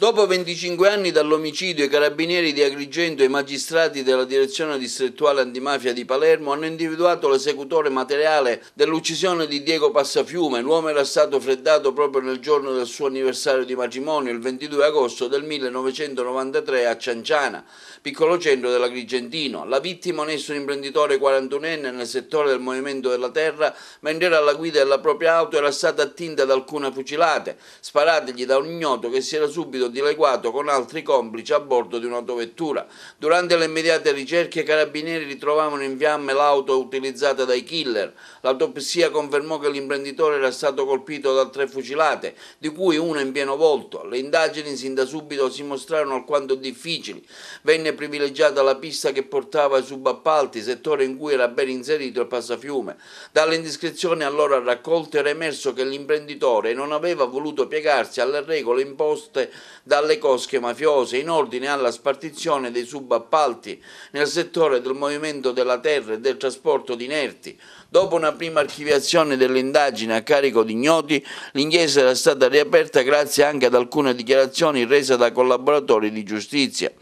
Dopo 25 anni dall'omicidio, i carabinieri di Agrigento e i magistrati della direzione distrettuale antimafia di Palermo hanno individuato l'esecutore materiale dell'uccisione di Diego Passafiume. L'uomo era stato freddato proprio nel giorno del suo anniversario di matrimonio, il 22 agosto del 1993 a Cianciana, piccolo centro dell'Agrigentino. La vittima, onesto imprenditore 41enne nel settore del movimento della terra, mentre era alla guida della propria auto, era stata attinta da alcune fucilate, sparategli da un ignoto che si era subito dileguato con altri complici a bordo di un'autovettura. Durante le immediate ricerche i carabinieri ritrovavano in fiamme l'auto utilizzata dai killer. L'autopsia confermò che l'imprenditore era stato colpito da tre fucilate, di cui una in pieno volto. Le indagini sin da subito si mostrarono alquanto difficili. Venne privilegiata la pista che portava ai subappalti, settore in cui era ben inserito il passafiume. Dalle indiscrezioni allora raccolte era emerso che l'imprenditore non aveva voluto piegarsi alle regole imposte dalle cosche mafiose in ordine alla spartizione dei subappalti nel settore del movimento della terra e del trasporto di inerti. Dopo una prima archiviazione dell'indagine a carico di ignoti, l'inchiesta era stata riaperta grazie anche ad alcune dichiarazioni rese da collaboratori di giustizia.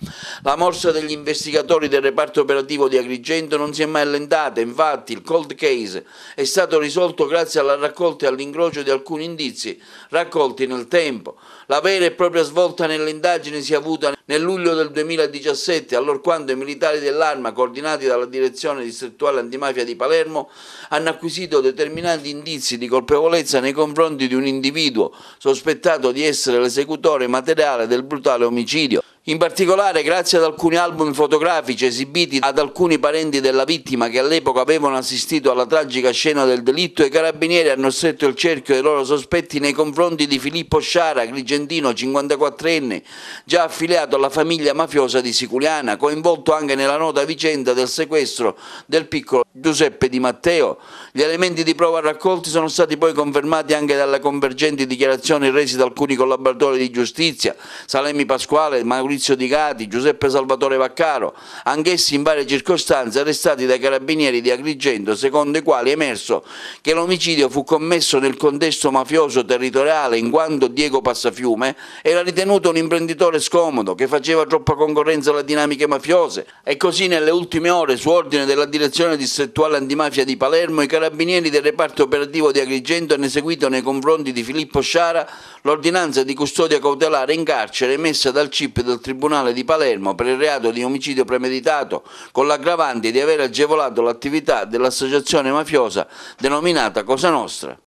La morsa degli investigatori del reparto operativo di Agrigento non si è mai allentata, infatti il cold case è stato risolto grazie alla raccolta e all'incrocio di alcuni indizi raccolti nel tempo. La vera e propria svolta svolta nell'indagine si è avuta nel luglio del 2017, allorquando i militari dell'Arma, coordinati dalla Direzione Distrettuale Antimafia di Palermo, hanno acquisito determinati indizi di colpevolezza nei confronti di un individuo sospettato di essere l'esecutore materiale del brutale omicidio. In particolare, grazie ad alcuni album fotografici esibiti ad alcuni parenti della vittima che all'epoca avevano assistito alla tragica scena del delitto, i carabinieri hanno stretto il cerchio dei loro sospetti nei confronti di Filippo Sciara, grigentino 54enne, già affiliato alla famiglia mafiosa di Siculiana, coinvolto anche nella nota vicenda del sequestro del piccolo Giuseppe Di Matteo. Gli elementi di prova raccolti sono stati poi confermati anche dalle convergenti dichiarazioni rese da alcuni collaboratori di giustizia, Salemi Pasquale, Maurizio Di Gati, Giuseppe Salvatore Vaccaro, anch'essi in varie circostanze arrestati dai carabinieri di Agrigento, secondo i quali è emerso che l'omicidio fu commesso nel contesto mafioso territoriale in quanto Diego Passafiume era ritenuto un imprenditore scomodo che faceva troppa concorrenza alle dinamiche mafiose e così nelle ultime ore su ordine della direzione distrettuale distrettuale antimafia di Palermo, i carabinieri del reparto operativo di Agrigento hanno eseguito nei confronti di Filippo Sciara l'ordinanza di custodia cautelare in carcere emessa dal CIP del Tribunale di Palermo per il reato di omicidio premeditato con l'aggravante di aver agevolato l'attività dell'associazione mafiosa denominata Cosa Nostra.